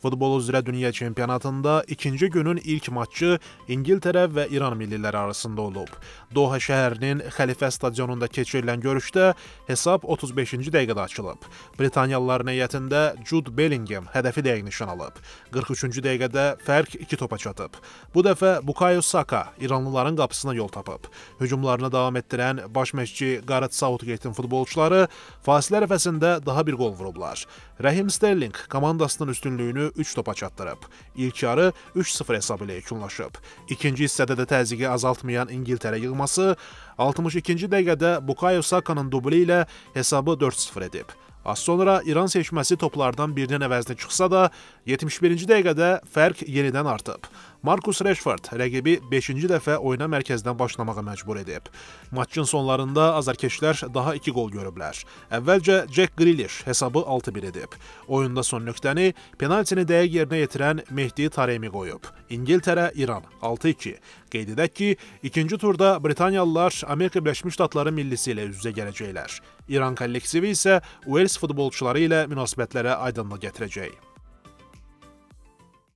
Futbol üzrə dünya çempionatında ikinci günün ilk matçı İngiltərə və İran milliləri arasında olub. Doha şəhərinin Xəlifə stadionunda keçirilən görüşdə hesab 35-ci dəqiqədə açılıb. Britaniyalılar nəyiyyətində Jude Bellingham hədəfi dəqiq nişan alıb. 43-cü dəqiqədə fərq 2 topa çatıb. Bu dəfə Bukayo Saka İranlıların qapısına yol tapıb. Hücumlarını davam etdirən baş məşqçi Gareth Southgate-in futbolçuları fasilə ərəfəsində daha bir gol vurublar. Rəhim Sterling komandasının üstünlüyünü 3 topa çatdırıb. İlk yarı 3-0 hesab ilə yekunlaşıb. İkinci hissədə də təzyiqi azaltmayan İngiltərə yığması 62-ci dəqiqədə Bukayo Saka'nın dubli ilə hesabı 4-0 edib. Az sonra İran seçməsi toplardan birinin əvəzinə çıxsa da, 71-ci dəqiqədə fərq yenidən artıb. Marcus Rashford rəqibi 5-ci dəfə oyuna mərkəzdən başlamağa məcbur edib. Maçın sonlarında azarkeşlər daha 2 gol görüblər. Əvvəlcə Jack Grealish hesabı 6-1 edib. Oyunda son nöqtəni penaltini dəyək yerinə yetirən Mehdi Taremi qoyub. İngiltərə İran 6-2. Qeyd edək ki, ikinci turda Britaniyalılar Amerika Birləşmiş Ştatları millisi ilə üz-üzə gələcəklər. İran kollektivi isə Wales futbolçuları ilə münasibətlərə aydınlıq gətirəcək.